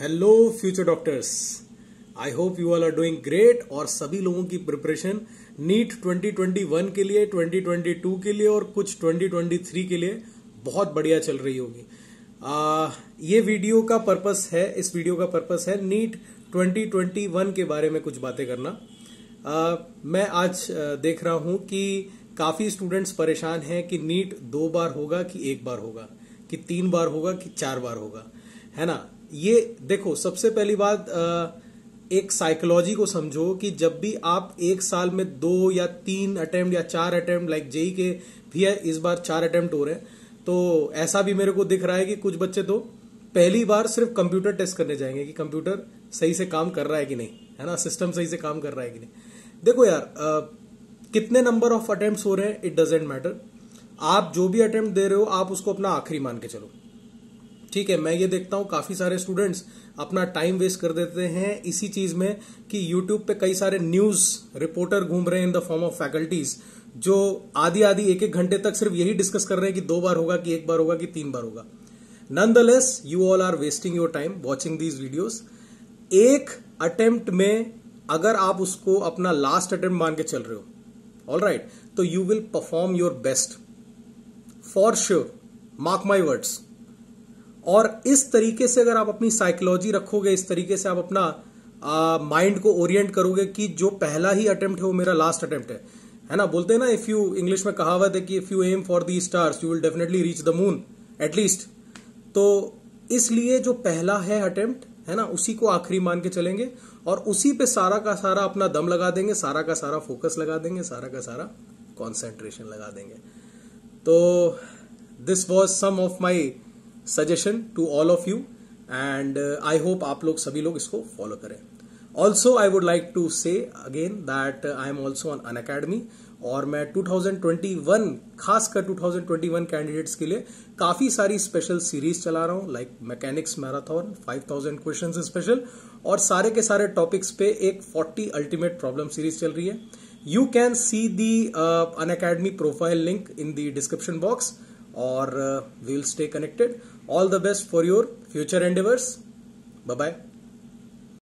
Hello future doctors I hope you all are doing great और सभी लोगों की प्रिपरेशन नीट 2021 के लिए 2022 के लिए और कुछ 2023 के लिए बहुत बढ़िया चल रही होगी ये वीडियो का पर्पस है इस वीडियो का पर्पस है नीट 2021 के बारे में कुछ बातें करना आ, मैं आज देख रहा हूं कि काफी स्टूडेंट्स परेशान हैं कि नीट दो बार होगा कि एक बार होगा कि तीन बार होगा कि चार बार होगा है ना ये देखो सबसे पहली बात एक साइकोलॉजी को समझो कि जब भी आप एक साल में दो या तीन अटेम्प्ट या चार अटेम्प्ट लाइक जेई के भी है इस बार चार अटेम्प्ट हो रहे हैं तो ऐसा भी मेरे को दिख रहा है कि कुछ बच्चे तो पहली बार सिर्फ कंप्यूटर टेस्ट करने जाएंगे कि कंप्यूटर सही से काम कर रहा है कि नहीं है ना सिस्टम सही से काम कर रहा है कि नहीं देखो यार आ, कितने नंबर ऑफ अटेम्प्ट हो रहे हैं इट डजेंट मैटर आप जो भी अटेम्प्ट दे रहे हो आप उसको अपना आखिरी मान के चलो ठीक है मैं ये देखता हूं काफी सारे स्टूडेंट्स अपना टाइम वेस्ट कर देते हैं इसी चीज में कि यूट्यूब पे कई सारे न्यूज रिपोर्टर घूम रहे हैं in the form of faculties जो आधी आधी एक एक घंटे तक सिर्फ यही डिस्कस कर रहे हैं कि दो बार होगा कि एक बार होगा कि तीन बार होगा less you all are wasting your time watching these videos एक अटेम्प्ट में अगर आप उसको अपना लास्ट अटेम्प्ट मान के चल रहे हो ऑल राइट right, तो you will perform your best for sure mark my words और इस तरीके से अगर आप अपनी साइकोलॉजी रखोगे इस तरीके से आप अपना माइंड को ओरिएंट करोगे कि जो पहला ही अटेम्प्ट है वो मेरा लास्ट अटेम्प्ट है है ना बोलते हैं ना इफ यू इंग्लिश में कहावत है कि if you aim for the stars you will definitely reach the moon at least तो इसलिए जो पहला है अटेम्प्ट है ना उसी को आखिरी मान के चलेंगे और उसी पे सारा का सारा अपना दम लगा देंगे सारा का सारा फोकस लगा देंगे सारा का सारा कॉन्सेंट्रेशन लगा देंगे तो this was some of my suggestion to all of you and I hope आप लोग सभी लोग इसको फॉलो करें also I would like to say again that I am also on Unacademy और मैं 2021 खासकर 2021 कैंडिडेट्स के लिए काफी सारी स्पेशल सीरीज चला रहा हूं like mechanics marathon 5000 questions special और सारे के सारे टॉपिक्स पे एक 40 अल्टीमेट प्रॉब्लम सीरीज चल रही है you can see the Unacademy profile link in the description box or uh, we will stay connected. All the best for your future endeavors. Bye bye.